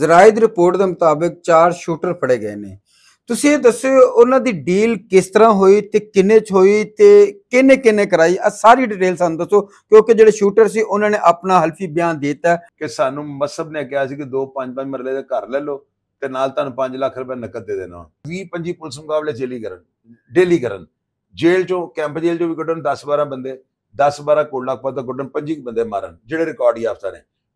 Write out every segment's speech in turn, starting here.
زرائد report کے مطابق چار شوٹر ڈیل کس طرح ہوئی کرائی ساری ڈسو شوٹر نے اپنا حلفی بیاں دن نے کہا کہ دو مرلے کر لے لو تج لاکھ روپئے نقدی مقابلے جیل ہی کر ڈیلی کر جیل چین جیل چو بھی کٹن دس بارہ بندے دس بارہ کو گنج بندے مارنڈ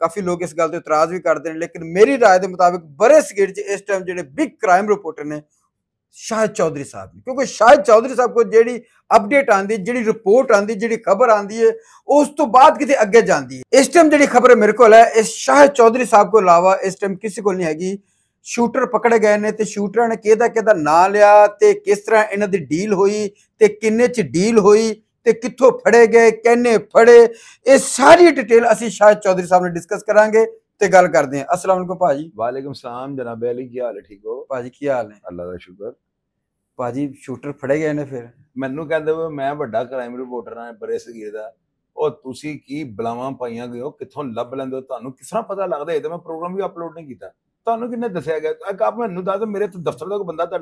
کافی لوگ اس گل کے اتراض بھی کرتے ہیں لیکن میری رائے کے مطابق بڑے سکم رپورٹر نے شاہد چودھری صاحب کی شاہد چودھری جہی اپڈیٹ آ جڑی رپورٹ آدمی جی خبر آتی ہے اس بعد کسی اگیں جانتی ہے اس ٹائم جہی خبر میرے کو ہے شاہد چودھری صاحب کو علاوہ اس ٹائم کسی کو نہیں ہے شوٹر پکڑے گئے شوٹر نے کہا کہ نام لیا کس طرح یہاں کی ڈیل ہوئی کنچیل ہوئی اور بلاو پائیو کتوں لب لینا کس طرح پتا لگتا ہے اپلوڈ نہیں ਕੋਈ ਬੰਦਾ کیسے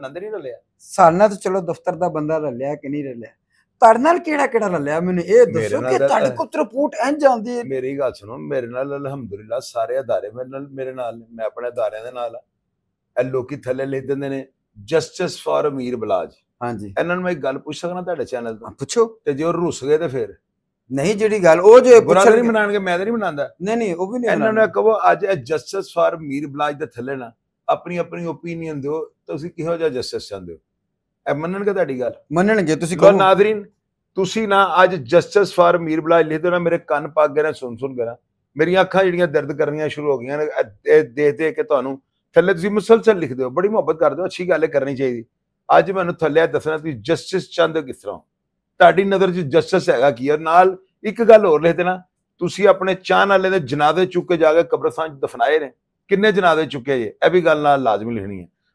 ਨੰਦ ਨਹੀਂ ਰਲਿਆ ਸਾਨਾ ਤਾਂ ਚਲੋ ਦਫ਼ਤਰ ਦਾ ਬੰਦਾ ਰਲਿਆ ਕਿ ਨਹੀਂ ਰਲਿਆ ਤੁਹਾਡੇ ਨਾਲ ਕਿਹੜਾ ਕਿਹੜਾ ਲੱਲਿਆ ਮੈਨੂੰ ਇਹ ਦੱਸੋ ਕਿ ਤੁਹਾਡੇ ਕੋਲ ਤਰਪੂਟ ਇੰਜ ਜਾਂਦੀ ਹੈ ਮੇਰੀ ਗੱਲ ਸੁਣੋ ਮੇਰੇ ਨਾਲ ਅਲਹਮਦੁਲਿਲਾ ਸਾਰੇ ਅਦਾਰੇ ਮੇਰੇ ਨਾਲ ਮੇਰੇ ਨਾਲ ਮੈਂ ਆਪਣੇ ਅਦਾਰਿਆਂ ਦੇ ਨਾਲ ਇਹ ਲੋਕੀ ਥੱਲੇ ਲੈ ਦਿੰਦੇ ਨੇ ਜਸਟਿਸ ਫਾਰ ਅਮੀਰ ਬਲਾਜ ਹਾਂਜੀ ਇਹਨਾਂ ਨੂੰ ਮੈਂ ਇੱਕ ਗੱਲ ਪੁੱਛ ਸਕਣਾ ਤੁਹਾਡੇ ਚੈਨਲ ਤੋਂ ਪੁੱਛੋ ਤੇ ਜੇ ਉਹ ਰੁੱਸ ਗਏ ਤੇ ਫਿਰ ਨਹੀਂ ਜਿਹੜੀ ਗੱਲ ਉਹ ਜੋ ਪੁੱਛਣ ਨਹੀਂ ਮਨਾਣਗੇ ਮੈਂ ਤਾਂ ਨਹੀਂ ਮਨਾਉਂਦਾ ਨਹੀਂ ਨਹੀਂ ਉਹ ਵੀ ਨਹੀਂ ਇਹਨਾਂ ਨੂੰ ਕਹੋ ਅੱਜ ਇਹ ਜਸਟਿਸ ਫਾਰ ਅਮੀਰ ਬਲਾਜ ਦੇ ਥੱਲੇ ਨਾ ਆਪਣੀ ਆਪਣੀ ਓਪੀਨੀਅਨ ਦਿਓ ਤੁਸੀਂ ਕਿਹੋ ਜਿਹਾ ਜਸਟਿਸ ਚਾਹੁੰਦੇ ਹੋ میرے کن پک گئے میرا اکا جی درد کرنی شروع ہو گیا مسلسل لکھ دوں بڑی محبت کر دو اچھی گل چاہیے اج مجھے تھلے دسنا جسٹس چند کس طرح نظر چ جسٹس ہے لکھ دینا تُن اپنے چان والے جنادے چوک جا کے قبرستان دفنا کن جناب چوکے جی یہ بھی گل نہ لازمی لکھنی ہے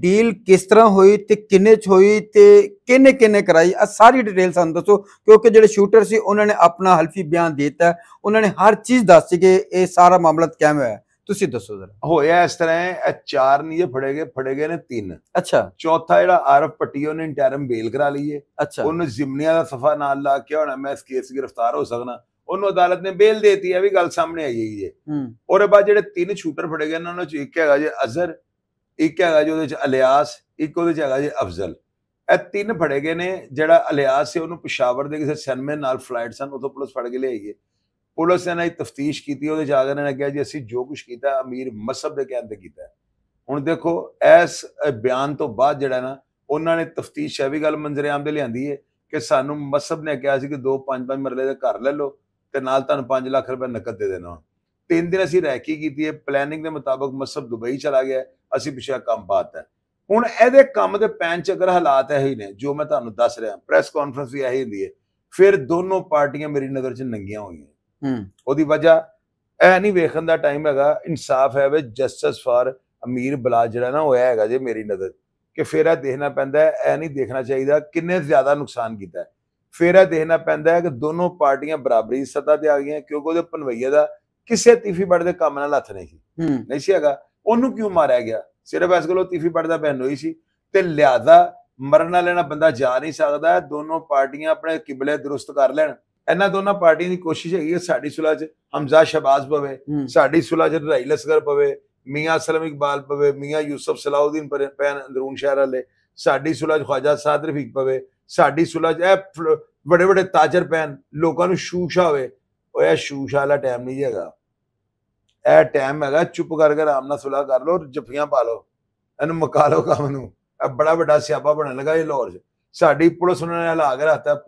ڈیل کس طرح ہوئی چ ہوئی کرائی ساری ڈس سنو کی شوٹر اپنا تین چوتھا آرف پٹی بے لیے لا کیا ہونا گرفتار ہو سکتا وہ بےل دیتی ہے تین شوٹر فٹے گئے ازہ ایک ہے جی وہ الیاس ایک جی افضل یہ تین فٹے گئے ہیں جڑا الیاس سے انہوں نے پشاور کے کسی سینمے فلائٹ سن اس پولیس فٹ کے لیا ہے پولیس نے تفتیش کی وہ نے کہا جی اِسی جو کچھ کیا امیر مسہب کے کہنے سے کیا ہوں دیکھو اس بیان تو بعد جا انہوں نے تفتیش ہے بھی گل منظرآمد لیا کہ سانو مسحب نے کیا اس کے دو پانچ پانچ مرلے کے گھر لے لو تعہیں پانچ لاکھ روپئے نقد دے دوں تین دن اِسی ریکی کی پلیننگ کے مطابق مسحب دبئی چلا گیا ابھی پچھا کم پاتا ہے پینچ اگر حالات ایس رہا پرٹیاں میری نظریاں امیر بلا جہاں نا وہ ہے میری نظر کہ فرنا پہنتا یہ نہیں دیکھنا چاہیے کن زیادہ نقصان کیا فی دیکھنا پہنتا ہے کہ دونوں پارٹیاں برابری سطح سے آ گئی کیونکہ پنوئیے کا کسی اطفی بڑھ کے کام ہاتھ نہیں ہے وہ ماریا گیا صرف اس گلو تیفی پڑھتا بہنوئی سی لہذا مرنا لینا بندہ جا نہیں سکتا دونوں پارٹیاں اپنے قبلے درست کر لین ایس دونوں پارٹیاں کی کوشش ہے حمزہ شباز پوڈی سلحی لسکر پوے میاں سلم اقبال پوے میاں یوسف سلاؤدی پڑے پہن اندرون شہر والے ساری سلح خواجہ سعد رفیق پوے ساری سلح بڑے بڑے تاجر پہن لوگوں نے شو شا ہوئے وہ یہ شو شا والا ٹائم نہیں ہے چپ کر کے سلح کر لو جفیاں پا لو مکا لو کام بڑا سیابا بنان لگا لاہور میٹنگ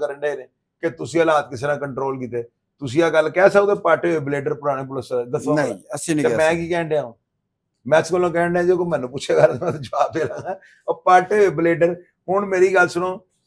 کریں ہلاک کس طرح کنٹرول کیتے آ گل کہہ سو پاٹے ہوئے بلیڈر پرانے میں اس کو کہنے گا جب دے دا پارٹے ہوئے بلیڈر ہوں میری گل سنو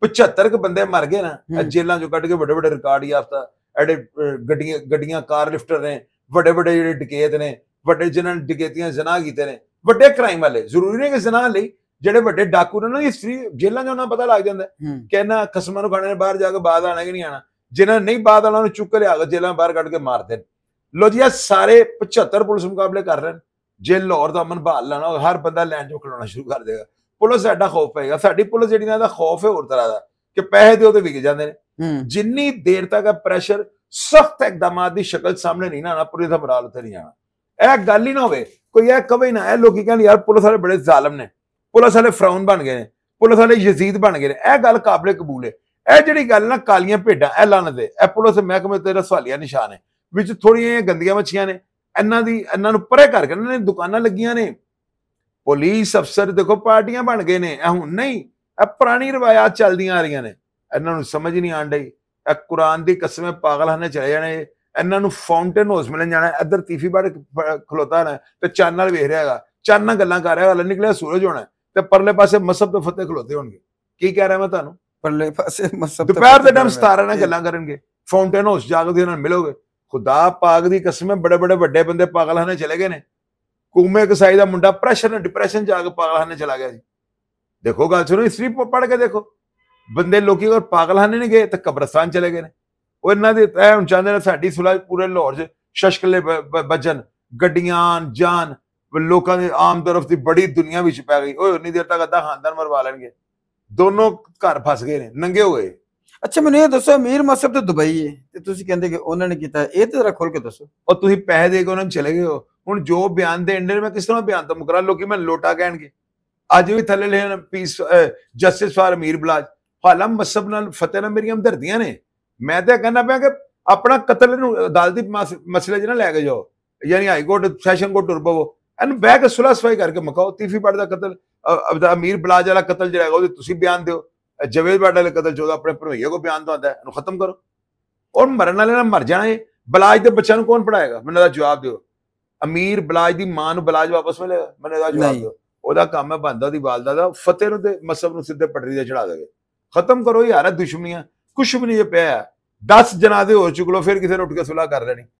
پچھتر بندے مر گئے نا جیلوں چوک کے گڈیا گیا کار لفٹ نے ڈکیت نے ڈکیتی جناح کیتے ہیں وے کرائم والے ضروری نہیں کہ جناح لے ڈاک جیلوں سے پتا لگ جاتا ہے کہ نہ کسم نا باہر جائے بعد آنا کہ نہیں آنا جنہیں نہیں بات آ چک لیا جیلوں باہر کٹ کے مار د لوجیا سارے پچہتر پولیس مقابلے کر رہے ہیں جی لاہور من بہال لینا ہر بندہ لینڈ چو کٹونا شروع کر دے گا پولیس ایڈا خوف پائے گا پولیس جی خوف ہے اور طرح کا کہ پیسے تو جن دیر تک پر سخت اقدامات کی شکل سامنے نہیں نہ آنا پولیس کا برال اتنے نہیں آنا یہ گل ہی نہ ہوئی یہ کبھی نہ یار پولیس والے بڑے ظالم نے پولیس والے فروئن بن گئے ہیں پولیس والے یزید بن گئے ہیں یہ گل قابل قبول ہے یہ جہی گل کالیاں لانتے یہ پولیس محکمے رسوالیا نشان ہے بچ تھوڑی جی گندیاں مچھیاں نے ایسے پرے کر کے دکان لگی نے پولیس افسر دیکھو پارٹیاں بن گئے ہیں نہیں پرانی روایات چلتی آ رہی نے سمجھ نہیں آن ڈائی یہ قرآن کی قسمیں پاگلحانے چلے جانے فاؤنٹین ادھرتا ہونا ہے چن نہ گلا نکلے سورج ہونا ہے پرلے پاس مسپ تو فتح کھلوتے ہو گئے کی کہہ رہا میں تعلق پرلے پہ ستار نے گلاں کریں گے فاؤنٹین ہاؤس جگہ ملو گے خدا پاگ کی قسمیں بڑے بڑے وے بندے پاگلخانے چلے گئے ائی کاگلانے گرف بڑی دنیا بھی پی گئی وہ این دیر تک ادا خاندان مروا لینگے دونوں فس گئے ننگے ہو گئے اچھا منر مسہب تو دبئی ہے کھل کے دسو اور تھی پیسے دے کے چلے گئے ہوں جو بیان دے انڈے میں کس طرح بیان تو مقرر لوگ میں لوٹا کہیں گے اج بھی تھلے لے پیس جسٹس فار امیر بلاج حالاں مصب نال فتح میرے ہمدردیاں نے میں کہنا پیا کہ اپنا قتل ادالتی مسلے جنا لے کے جاؤ یعنی ہائی کوٹ سیشن کو تربو یہ بہ کے سلاح سفائی کر کے مکاؤ تیفی باڈ کا قتل امیر بلاج والا قتل تسی بیان دیو جوید باڈی والے قتل جو اپنے پروئیے کو بیان ہے آدھا ختم کرو اور مرن والے مر جانے بلاج دے بچوں کون پڑھائے گا میرے جواب دیو امیر بلاج دی ماں بلاج واپس ملے وہ بندہ والدہ فتح نو سدھے پٹری دے چڑھا دے ختم کرو یار دشمنی ہے کچھ بھی نہیں یہ ہے دس جنا ہو چکلو کسی نے اٹھ کے سولہ کر دینی